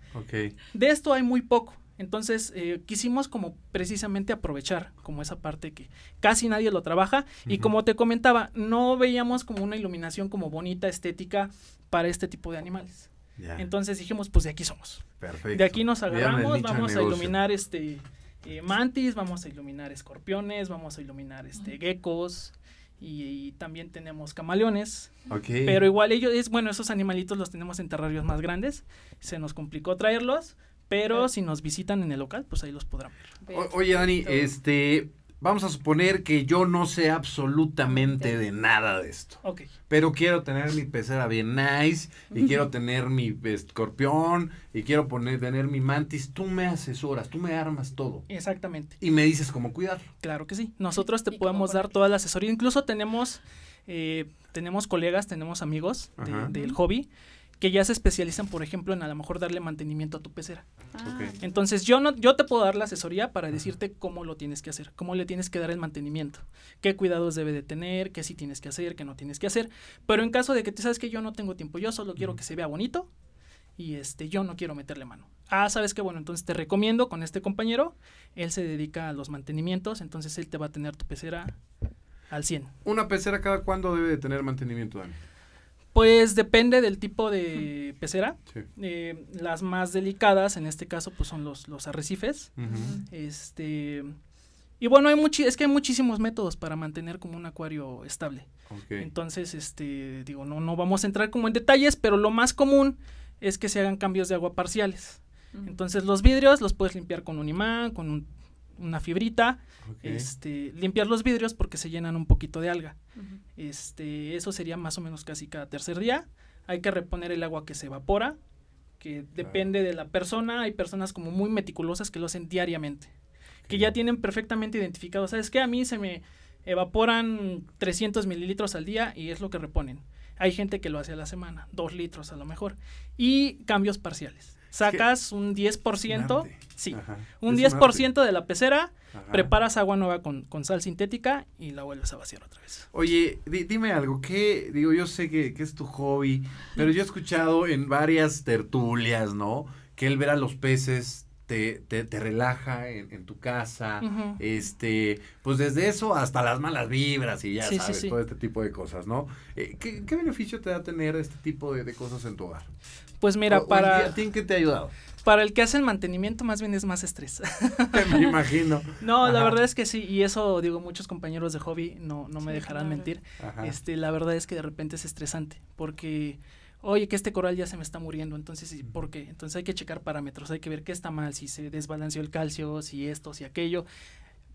De esto hay muy poco, entonces eh, quisimos como precisamente aprovechar como esa parte que casi nadie lo trabaja y como te comentaba, no veíamos como una iluminación como bonita, estética para este tipo de animales. Entonces dijimos, pues de aquí somos. De aquí nos agarramos, vamos a iluminar este eh, mantis, vamos a iluminar escorpiones, vamos a iluminar este, geckos. Y, también tenemos camaleones. Okay. Pero igual ellos, es, bueno, esos animalitos los tenemos en terrarios más grandes. Se nos complicó traerlos, pero si nos visitan en el local, pues ahí los podrán ver. oye, Dani, este, Vamos a suponer que yo no sé absolutamente de nada de esto. Ok. Pero quiero tener mi pecera bien nice y quiero tener mi escorpión y quiero poner, tener mi mantis. Tú me asesoras, tú me armas todo. Exactamente. Y me dices cómo cuidarlo. Claro que sí. Nosotros te podemos dar toda la asesoría. Incluso tenemos, eh, tenemos colegas, tenemos amigos del hobby que ya se especializan, por ejemplo, en a lo mejor darle mantenimiento a tu pecera. Ah, entonces, yo no, yo te puedo dar la asesoría para decirte cómo lo tienes que hacer, cómo le tienes que dar el mantenimiento, qué cuidados debe de tener, qué sí tienes que hacer, qué no tienes que hacer. Pero en caso de que tú sabes que yo no tengo tiempo, yo solo quiero que se vea bonito y este, yo no quiero meterle mano. Ah, sabes que bueno, entonces te recomiendo con este compañero, él se dedica a los mantenimientos, entonces él te va a tener tu pecera al 100. ¿Una pecera cada cuándo debe de tener mantenimiento, Dani? Pues depende del tipo de pecera. Eh, las más delicadas, en este caso, pues son los, los arrecifes. Este. Y bueno, hay es que hay muchísimos métodos para mantener como un acuario estable. Entonces, este, digo, no, no vamos a entrar como en detalles, pero lo más común es que se hagan cambios de agua parciales. Entonces, los vidrios los puedes limpiar con un imán, con un una fibrita, este, limpiar los vidrios porque se llenan un poquito de alga. Este, eso sería más o menos casi cada tercer día. Hay que reponer el agua que se evapora, que depende de la persona. Hay personas como muy meticulosas que lo hacen diariamente, que ya tienen perfectamente identificado, sabes que a mí se me evaporan 300 mililitros al día y es lo que reponen. Hay gente que lo hace a la semana, dos litros a lo mejor, y cambios parciales sacas un 10%, sí, un 10% de la pecera, preparas agua nueva con, sal sintética y la vuelves a vaciar otra vez. Oye, dime algo, que, Digo, yo sé que, es tu hobby, pero yo he escuchado en varias tertulias, ¿no? Que el ver a los peces te, te, relaja en, tu casa, este, pues desde eso hasta las malas vibras y ya sabes, todo este tipo de cosas, ¿no? Eh, ¿qué, beneficio te da tener este tipo de, de, cosas en tu hogar? Pues mira, para... ¿A ti qué te ha ayudado? Para el que hace el mantenimiento más bien es más estrés. Me imagino. No, la verdad es que sí, y eso digo muchos compañeros de hobby no, no me dejarán mentir. Este, la verdad es que de repente es estresante porque oye, que este coral ya se me está muriendo, entonces, ¿por qué? Entonces hay que checar parámetros, hay que ver qué está mal, si se desbalanceó el calcio, si esto, si aquello.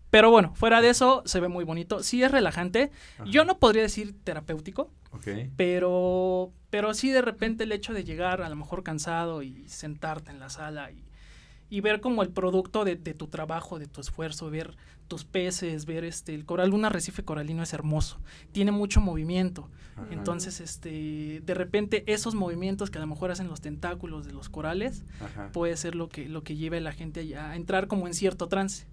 Pero bueno, fuera de eso, se ve muy bonito. Sí es relajante. Yo no podría decir terapéutico. Pero, pero sí de repente el hecho de llegar a lo mejor cansado y sentarte en la sala y, ver como el producto de, tu trabajo, de tu esfuerzo, ver tus peces, ver este, el coral, un arrecife coralino es hermoso, tiene mucho movimiento. Entonces, este, de repente esos movimientos que a lo mejor hacen los tentáculos de los corales, puede ser lo que, lo que lleve a la gente a entrar como en cierto trance.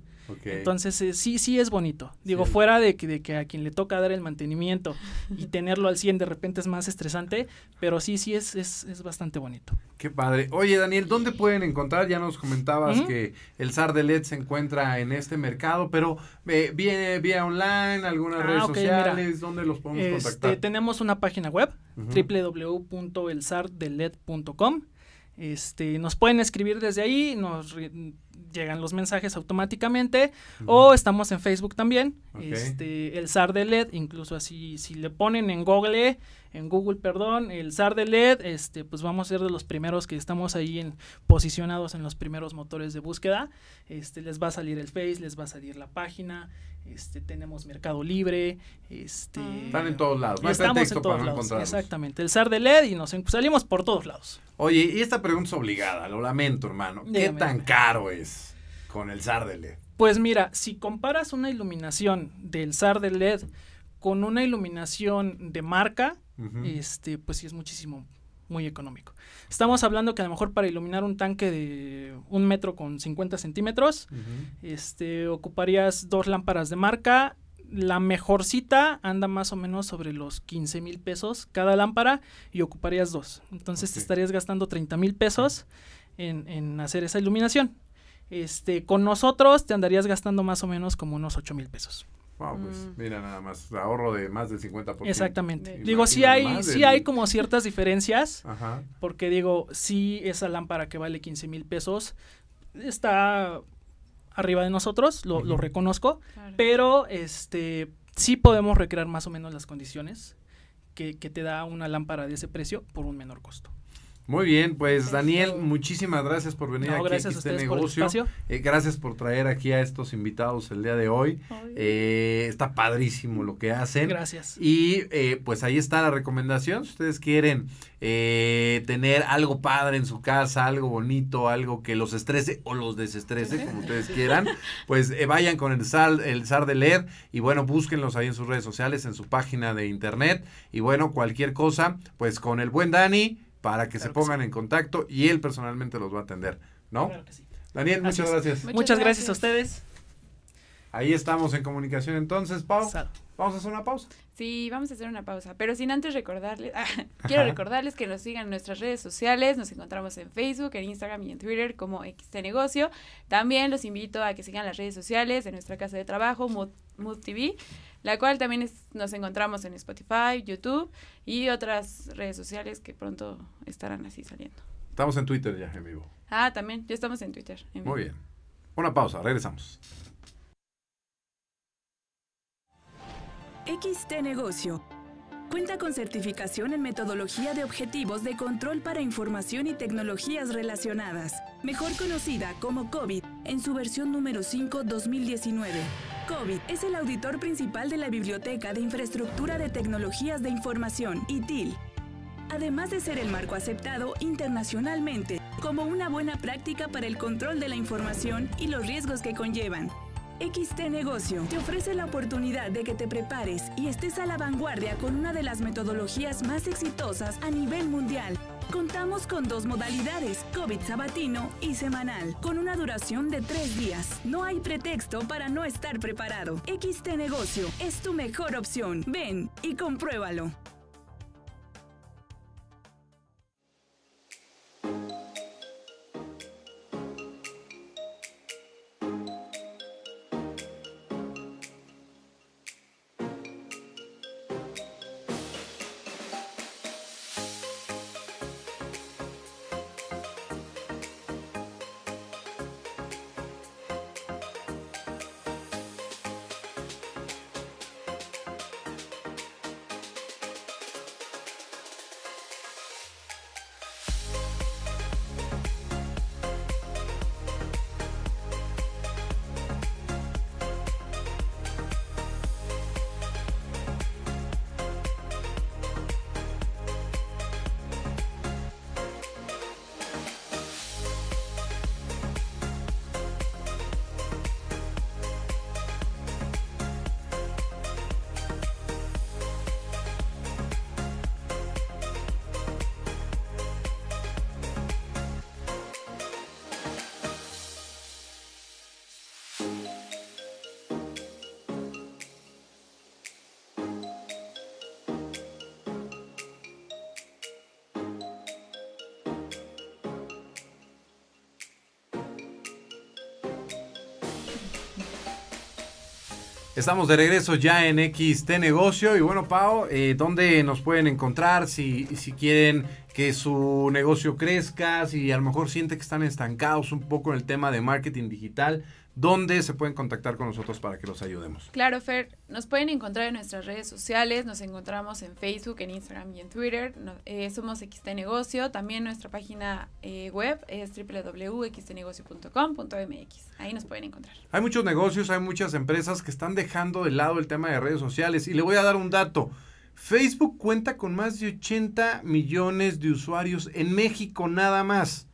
Entonces, eh, sí, sí es bonito. Digo, fuera de que, de que a quien le toca dar el mantenimiento y tenerlo al 100 de repente es más estresante, pero sí, sí es, es, bastante bonito. Qué padre. Oye, Daniel, ¿dónde pueden encontrar? Ya nos comentabas que el SAR de LED se encuentra en este mercado, pero eh, viene vía online, algunas ah, redes sociales, ¿dónde los podemos este, contactar? Tenemos una página web, uh Este, nos pueden escribir desde ahí, nos llegan los mensajes automáticamente. O estamos en Facebook también. Este, el SAR de LED, incluso así, si le ponen en Google, en Google, perdón, el SAR de LED, este, pues vamos a ser de los primeros que estamos ahí en, posicionados en los primeros motores de búsqueda. Este, les va a salir el Face, les va a salir la página. Este, tenemos Mercado Libre, este... Ah. Están en todos lados, estamos en todos lados, exactamente. El SAR de LED y nos salimos por todos lados. Oye, y esta pregunta es obligada, lo lamento, hermano. ¿Qué tan caro es? con el SAR de LED? Pues mira, si comparas una iluminación del SAR de LED con una iluminación de marca, este, pues sí es muchísimo muy económico. Estamos hablando que a lo mejor para iluminar un tanque de un metro con 50 centímetros, este, ocuparías dos lámparas de marca. La mejorcita anda más o menos sobre los 15 mil pesos cada lámpara y ocuparías dos. Entonces te estarías gastando 30 mil pesos en hacer esa iluminación este, con nosotros te andarías gastando más o menos como unos 8 mil pesos. Wow, pues mm. mira nada más, ahorro de más del 50%. Exactamente. digo, sí hay, sí hay como ciertas diferencias, porque digo, sí esa lámpara que vale 15 mil pesos está arriba de nosotros, lo, reconozco, pero este sí podemos recrear más o menos las condiciones que te da una lámpara de ese precio por un menor costo. Muy bien, pues este, Daniel, muchísimas gracias por venir aquí a este negocio. Eh, gracias por traer aquí a estos invitados el día de hoy. Eh, está padrísimo lo que hacen. Gracias. Y eh, pues ahí está la recomendación. Si ustedes quieren tener algo padre en su casa, algo bonito, algo que los estrese o los desestrese, como ustedes quieran, pues vayan con el zar el de LED y bueno, búsquenlos ahí en sus redes sociales, en su página de internet. Y bueno, cualquier cosa, pues con el buen Dani para que se pongan en contacto y él personalmente los va a atender, ¿no? Daniel, muchas gracias. Muchas, gracias. a ustedes. Ahí estamos en comunicación entonces, Pau. Vamos a hacer una pausa. Sí, vamos a hacer una pausa, pero sin antes recordarles, ah, quiero recordarles que nos sigan en nuestras redes sociales, nos encontramos en Facebook, en Instagram y en Twitter como este Negocio. También los invito a que sigan las redes sociales de nuestra casa de trabajo, Mood, Mood TV la cual también nos encontramos en Spotify, YouTube y otras redes sociales que pronto estarán así saliendo. Estamos en Twitter ya en vivo. Ah, también, ya estamos en Twitter. En vivo. Muy bien. Una pausa, regresamos. XT Negocio Cuenta con certificación en metodología de objetivos de control para información y tecnologías relacionadas, mejor conocida como COVID en su versión número 5 2019. COVID es el auditor principal de la Biblioteca de Infraestructura de Tecnologías de Información, ITIL, además de ser el marco aceptado internacionalmente como una buena práctica para el control de la información y los riesgos que conllevan. XT Negocio te ofrece la oportunidad de que te prepares y estés a la vanguardia con una de las metodologías más exitosas a nivel mundial. Contamos con dos modalidades, COVID sabatino y semanal, con una duración de tres días. No hay pretexto para no estar preparado. XT Negocio es tu mejor opción. Ven y compruébalo. Estamos de regreso ya en XT Negocio y bueno, Pau, eh, ¿dónde nos pueden encontrar si, si quieren que su negocio crezca, si a lo mejor siente que están estancados un poco en el tema de marketing digital? ¿Dónde se pueden contactar con nosotros para que los ayudemos? Claro, Fer, nos pueden encontrar en nuestras redes sociales, nos encontramos en Facebook, en Instagram y en Twitter. Eh, somos XT Negocio, también nuestra página eh, web es www.xtnegocio.com.mx. Ahí nos pueden encontrar. Hay muchos negocios, hay muchas empresas que están dejando de lado el tema de redes sociales y le voy a dar un dato. Facebook cuenta con más de 80 millones de usuarios en México nada más.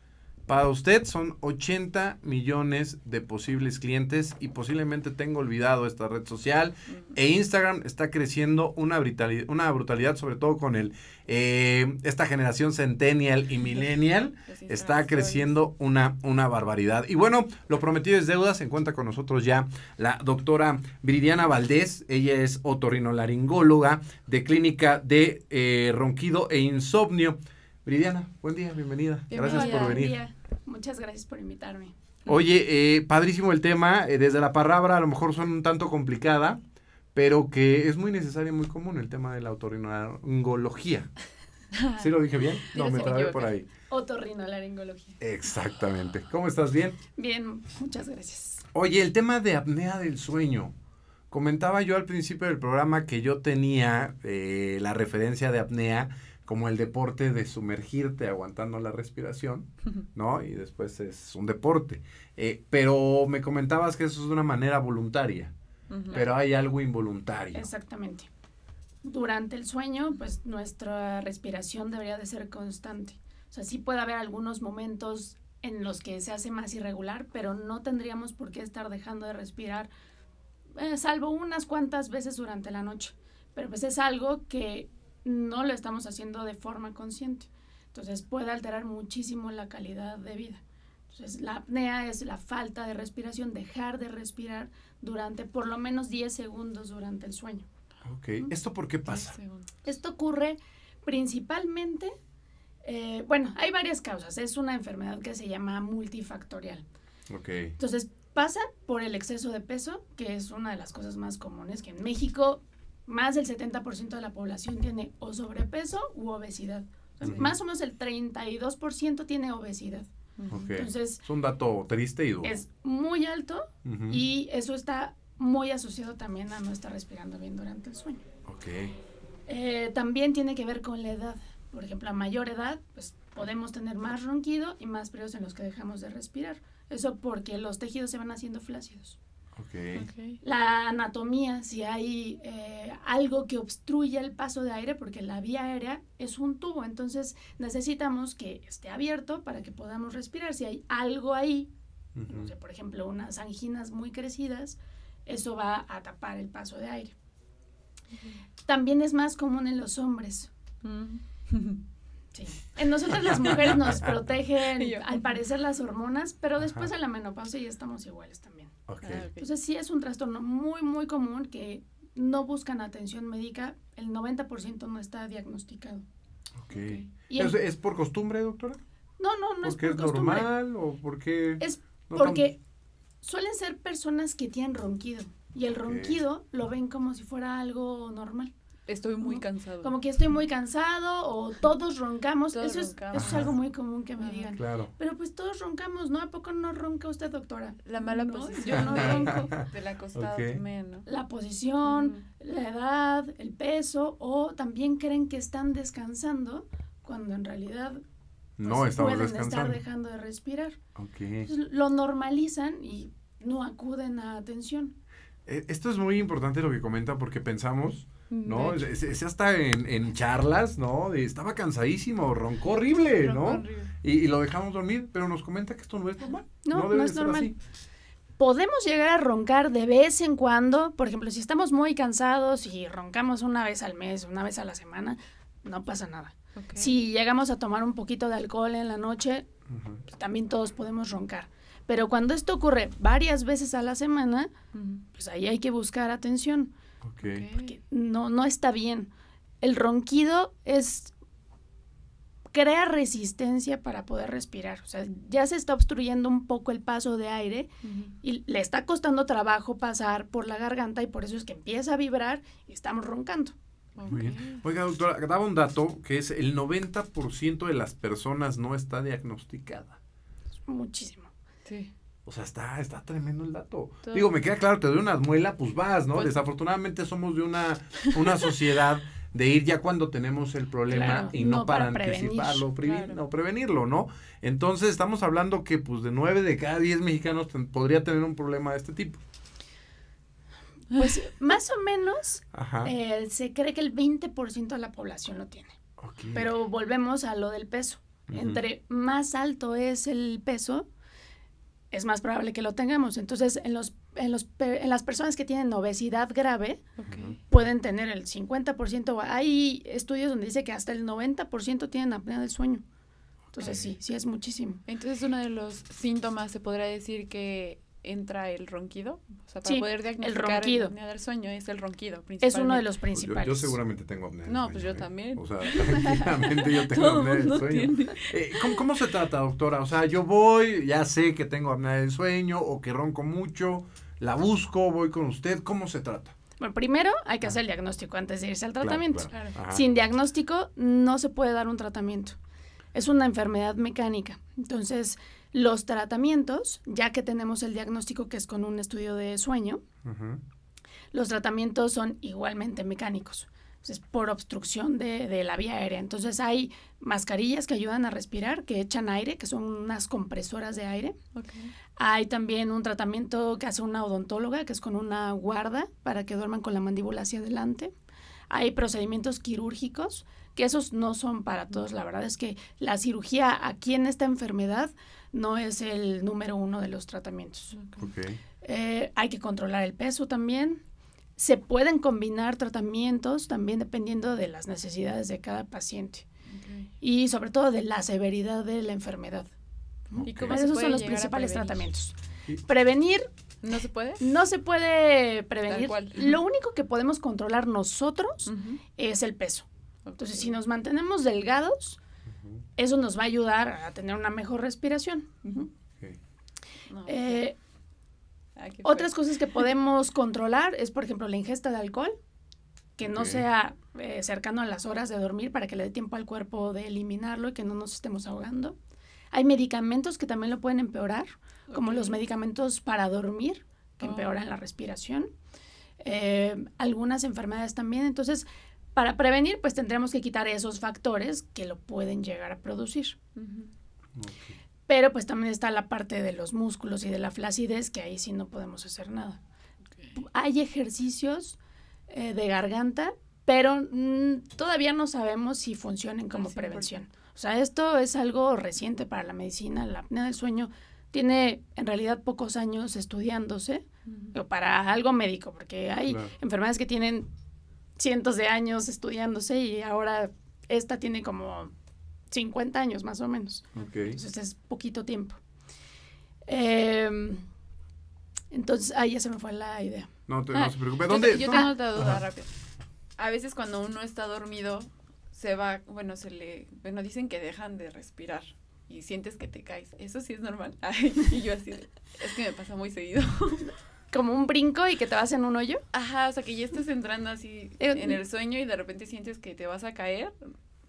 Para usted son 80 millones de posibles clientes y posiblemente tengo olvidado esta red social. E Instagram está creciendo una brutalidad, una brutalidad sobre todo con el, eh, esta generación centennial y millennial. Está creciendo una, una barbaridad. Y bueno, lo prometido es deuda. Se encuentra con nosotros ya la doctora Bridiana Valdés. Ella es otorrinolaringóloga de Clínica de eh, Ronquido e Insomnio. Bridiana, buen día, bienvenida. Gracias por venir. Muchas gracias por invitarme. Oye, eh, padrísimo el tema. Eh, desde la palabra a lo mejor son un tanto complicada, pero que es muy necesario y muy común el tema de la otorrinolaringología. ¿Sí lo dije bien? No, me trabé por ahí. Otorrinolaringología. Exactamente. ¿Cómo estás? ¿Bien? Bien, muchas gracias. Oye, el tema de apnea del sueño. Comentaba yo al principio del programa que yo tenía eh, la referencia de apnea como el deporte de sumergirte aguantando la respiración, ¿no? Y después es un deporte. Eh, pero me comentabas que eso es de una manera voluntaria, pero hay algo involuntario. Exactamente. Durante el sueño, pues nuestra respiración debería de ser constante. O sea, sí puede haber algunos momentos en los que se hace más irregular, pero no tendríamos por qué estar dejando de respirar, eh, salvo unas cuantas veces durante la noche. Pero pues es algo que no lo estamos haciendo de forma consciente. Entonces puede alterar muchísimo la calidad de vida. Entonces la apnea es la falta de respiración, dejar de respirar durante por lo menos 10 segundos durante el sueño. Ok, ¿esto por qué pasa? Esto ocurre principalmente, eh, bueno, hay varias causas, es una enfermedad que se llama multifactorial. Ok. Entonces pasa por el exceso de peso, que es una de las cosas más comunes, que en México más del 70% de la población tiene o sobrepeso u obesidad. Más o menos el 32% tiene obesidad. Entonces, es un dato triste y duro. Es muy alto y eso está muy asociado también a no estar respirando bien durante el sueño. Eh, también tiene que ver con la edad. Por ejemplo, a mayor edad, pues podemos tener más ronquido y más periodos en los que dejamos de respirar. Eso porque los tejidos se van haciendo flácidos. La anatomía, si hay eh, algo que obstruye el paso de aire, porque la vía aérea es un tubo, entonces necesitamos que esté abierto para que podamos respirar. Si hay algo ahí, no sé, por ejemplo, unas anginas muy crecidas, eso va a tapar el paso de aire. También es más común en los hombres. Mm. Sí. En nosotras las mujeres nos protegen, al parecer, las hormonas, pero después de la menopausia ya estamos iguales también. Ah, Entonces sí es un trastorno muy, muy común que no buscan atención médica, el 90% no está diagnosticado. ¿Es, por costumbre, doctora? No, no, no es por ¿Porque es normal o porque...? Es porque suelen ser personas que tienen ronquido y el ronquido lo ven como si fuera algo normal estoy muy cansado. Como que estoy muy cansado o todos roncamos. eso, Es, eso, Es, algo muy común que me digan. Claro. Pero pues todos roncamos, ¿no? ¿A poco no ronca usted, doctora? La mala posición. Yo no ronco. De la costada La posición, la edad, el peso o también creen que están descansando cuando en realidad pues, no pueden descansando. estar dejando de respirar. lo normalizan y no acuden a atención. Eh, esto es muy importante lo que comenta porque pensamos ¿no? Es, hasta en, charlas, ¿no? estaba cansadísimo, roncó horrible, ¿no? Y, lo dejamos dormir, pero nos comenta que esto no es normal. No, no, es normal. Podemos llegar a roncar de vez en cuando, por ejemplo, si estamos muy cansados y roncamos una vez al mes, una vez a la semana, no pasa nada. Si llegamos a tomar un poquito de alcohol en la noche, pues, también todos podemos roncar. Pero cuando esto ocurre varias veces a la semana, pues ahí hay que buscar atención. Porque no, no está bien. El ronquido es crea resistencia para poder respirar. O sea, ya se está obstruyendo un poco el paso de aire y le está costando trabajo pasar por la garganta y por eso es que empieza a vibrar y estamos roncando. Muy bien. Oiga, doctora, daba un dato que es el 90% de las personas no está diagnosticada. Muchísimo. Sí. O sea, está, está tremendo el dato. Digo, me queda claro, te doy una muela, pues vas, ¿no? Pues Desafortunadamente somos de una, una sociedad de ir ya cuando tenemos el problema y no, para, anticiparlo o prevenirlo, ¿no? Entonces estamos hablando que pues de nueve de cada diez mexicanos podría tener un problema de este tipo. Pues más o menos eh, se cree que el 20% de la población lo tiene. Pero volvemos a lo del peso. Entre más alto es el peso, es más probable que lo tengamos. Entonces, en, los, en, los, en las personas que tienen obesidad grave, pueden tener el 50%, hay estudios donde dice que hasta el 90% tienen apnea del sueño. Entonces, sí, sí es muchísimo. Entonces, uno de los síntomas se podrá decir que entra el ronquido? O sea, para poder diagnosticar el del sueño es el ronquido Es uno de los principales. yo, seguramente tengo apnea No, pues yo ¿eh? también. O sea, tranquilamente yo tengo apnea del sueño. Eh, ¿cómo, ¿Cómo se trata, doctora? O sea, yo voy, ya sé que tengo apnea del sueño o que ronco mucho, la busco, voy con usted, ¿cómo se trata? Bueno, primero hay que hacer el diagnóstico antes de irse al tratamiento. Sin diagnóstico no se puede dar un tratamiento. Es una enfermedad mecánica. Entonces, los tratamientos, ya que tenemos el diagnóstico que es con un estudio de sueño, los tratamientos son igualmente mecánicos. Es por obstrucción de, la vía aérea. Entonces hay mascarillas que ayudan a respirar, que echan aire, que son unas compresoras de aire. Hay también un tratamiento que hace una odontóloga, que es con una guarda para que duerman con la mandíbula hacia adelante. Hay procedimientos quirúrgicos que esos no son para todos. La verdad es que la cirugía aquí en esta enfermedad no es el número uno de los tratamientos. Eh, hay que controlar el peso también. Se pueden combinar tratamientos también dependiendo de las necesidades de cada paciente y sobre todo de la severidad de la enfermedad. ¿Y como Esos son los principales tratamientos. Prevenir. ¿No se puede? No se puede prevenir. Lo único que podemos controlar nosotros es el peso. Entonces, si nos mantenemos delgados, eso nos va a ayudar a tener una mejor respiración. otras cosas que podemos controlar es, por ejemplo, la ingesta de alcohol, que no sea eh, cercano a las horas de dormir para que le dé tiempo al cuerpo de eliminarlo y que no nos estemos ahogando. Hay medicamentos que también lo pueden empeorar, como los medicamentos para dormir, que oh. empeoran la respiración. Eh, algunas enfermedades también. Entonces, para prevenir, pues tendremos que quitar esos factores que lo pueden llegar a producir. Pero pues también está la parte de los músculos y de la flacidez, que ahí sí no podemos hacer nada. Hay ejercicios eh, de garganta, pero mm, todavía no sabemos si funcionan como prevención. O sea, esto es algo reciente para la medicina, la apnea del sueño tiene en realidad pocos años estudiándose o para algo médico, porque hay enfermedades que tienen cientos de años estudiándose y ahora esta tiene como 50 años más o menos. Entonces es poquito tiempo. Em, entonces, ahí ya se me fue la idea. No, no se preocupe. ¿Dónde? Yo, tengo otra duda rápida. A veces cuando uno está dormido, se va, bueno, se le, bueno, dicen que dejan de respirar y sientes que te caes. Eso sí es normal. y yo así, es que me pasa muy seguido. como un brinco y que te vas en un hoyo. Ajá, o sea, que ya estás entrando así eh, en el sueño y de repente sientes que te vas a caer.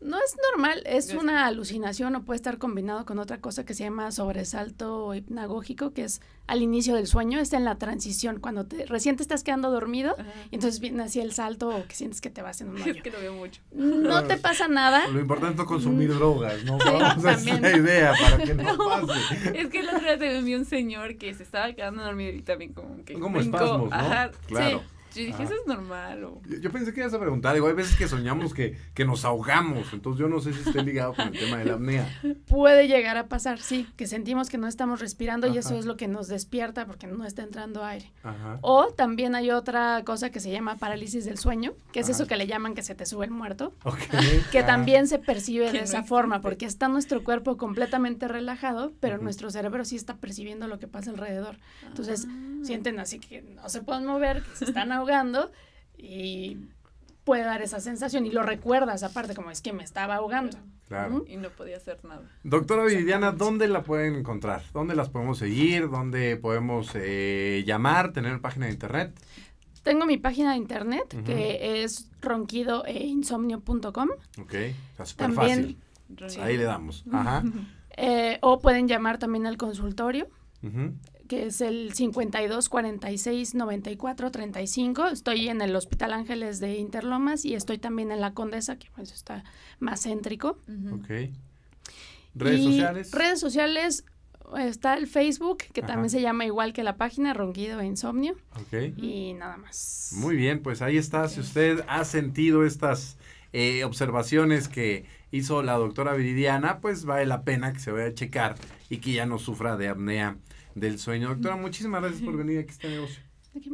No es normal, es una alucinación o puede estar combinado con otra cosa que se llama sobresalto hipnagógico, que es al inicio del sueño, está en la transición, cuando recién te estás quedando dormido, y entonces viene así el salto o que sientes que te vas en un hoyo. Es que lo veo mucho. No te pasa nada. Lo importante es consumir mm. drogas, ¿no? Vamos a hacer una idea para que no, no pase. Es que el otro día te vi un señor que se estaba quedando dormido y también como que... Como espasmos, ¿no? claro. Yo dije, eso es normal. Yo, pensé que ibas a preguntar, digo, hay veces que soñamos que, que nos ahogamos, entonces yo no sé si esté ligado con el tema de la apnea. Puede llegar a pasar, sí, que sentimos que no estamos respirando y eso es lo que nos despierta porque no está entrando aire. O también hay otra cosa que se llama parálisis del sueño, que es eso que le llaman que se te sube el muerto, que ah. también se percibe de esa forma porque está nuestro cuerpo completamente relajado, pero nuestro cerebro sí está percibiendo lo que pasa alrededor. Entonces, ah sienten así que no se pueden mover, que se están ahogando y puede dar esa sensación y lo recuerdas aparte como es que me estaba ahogando. Y no podía hacer nada. Doctora Viviana, ¿dónde la pueden encontrar? ¿Dónde las podemos seguir? ¿Dónde podemos eh, llamar? ¿Tener página de internet? Tengo mi página de internet que es ronquidoeinsomnio.com. Ok, insomnio súper Ahí le damos. Ajá. Eh, o pueden llamar también al consultorio. Ajá que es el 52 46 94 35. Estoy en el Hospital Ángeles de Interlomas y estoy también en la Condesa, que pues está más céntrico. ¿Redes sociales? Redes sociales, está el Facebook, que también se llama igual que la página, Ronquido e Insomnio. Y nada más. Muy bien, pues ahí está. Si usted ha sentido estas eh, observaciones que hizo la doctora Viridiana, pues vale la pena que se vaya a checar y que ya no sufra de apnea del sueño. Doctora, muchísimas gracias por venir aquí a este negocio.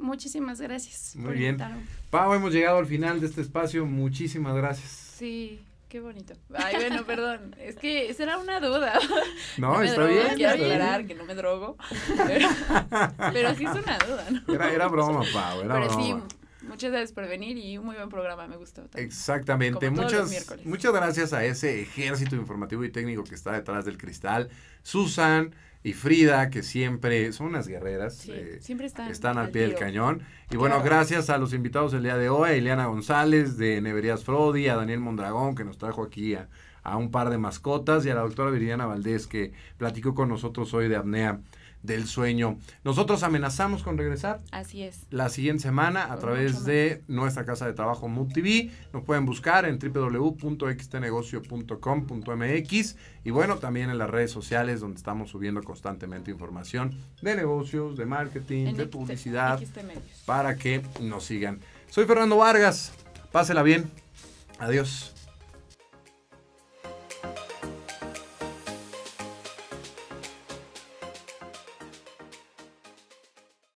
Muchísimas gracias. Muy bien. Invitarme. Pau, hemos llegado al final de este espacio. Muchísimas gracias. Sí, qué bonito. Ay, bueno, perdón. Es que esa era una duda. No, está bien. Quiero aclarar que no me drogo. Pero, sí es una duda, ¿no? Era, era broma, Pau, era pero broma. Sí, Muchas gracias por venir y un muy buen programa, me gustó. También. Exactamente, muchas gracias a ese ejército informativo y técnico que está detrás del cristal. Susan, y Frida, que siempre son unas guerreras. Eh, siempre están, al, pie del cañón. Y bueno, gracias a los invitados del día de hoy, a Ileana González de Neverías Frodi, a Daniel Mondragón, que nos trajo aquí a, a un par de mascotas, y a la doctora Viridiana Valdés, que platicó con nosotros hoy de apnea del sueño. Nosotros amenazamos con regresar. Así es. La siguiente semana a través de nuestra casa de trabajo MUTV. Nos pueden buscar en www.xtnegocio.com.mx y bueno, también en las redes sociales donde estamos subiendo constantemente información de negocios, de marketing, de publicidad, para que nos sigan. Soy Fernando Vargas. Pásela bien. Adiós.